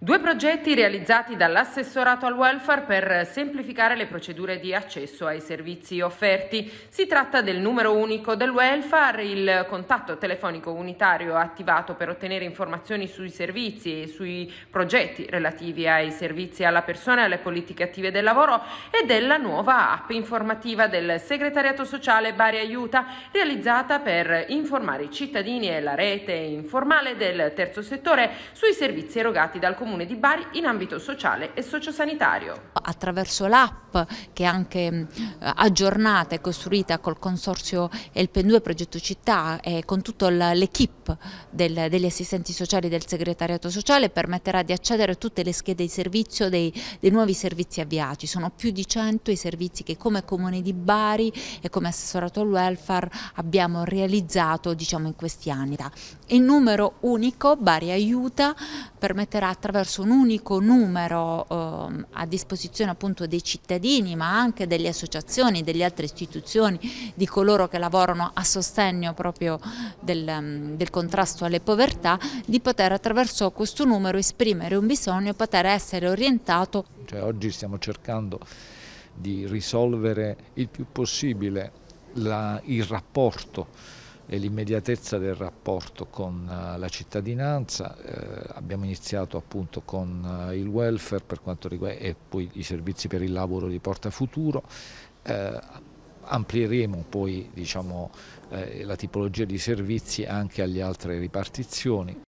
Due progetti realizzati dall'assessorato al welfare per semplificare le procedure di accesso ai servizi offerti. Si tratta del numero unico del welfare, il contatto telefonico unitario attivato per ottenere informazioni sui servizi e sui progetti relativi ai servizi alla persona e alle politiche attive del lavoro e della nuova app informativa del segretariato sociale Bari Aiuta, realizzata per informare i cittadini e la rete informale del terzo settore sui servizi erogati dal comune Comune di Bari in ambito sociale e sociosanitario. Attraverso l'app che è anche eh, aggiornata e costruita col consorzio Elpen2 Progetto Città e eh, con tutta l'equipe degli assistenti sociali del segretariato sociale permetterà di accedere a tutte le schede di servizio dei, dei nuovi servizi avviati. Sono più di 100 i servizi che come Comune di Bari e come assessorato al welfare abbiamo realizzato diciamo, in questi anni. Il numero unico Bari aiuta permetterà attraverso attraverso un unico numero eh, a disposizione appunto dei cittadini ma anche delle associazioni, delle altre istituzioni, di coloro che lavorano a sostegno proprio del, ehm, del contrasto alle povertà, di poter attraverso questo numero esprimere un bisogno e poter essere orientato. Cioè, oggi stiamo cercando di risolvere il più possibile la, il rapporto e l'immediatezza del rapporto con eh, la cittadinanza, eh, abbiamo iniziato appunto con eh, il welfare per quanto riguarda e poi i servizi per il lavoro di Porta Futuro, eh, amplieremo poi diciamo, eh, la tipologia di servizi anche alle altre ripartizioni.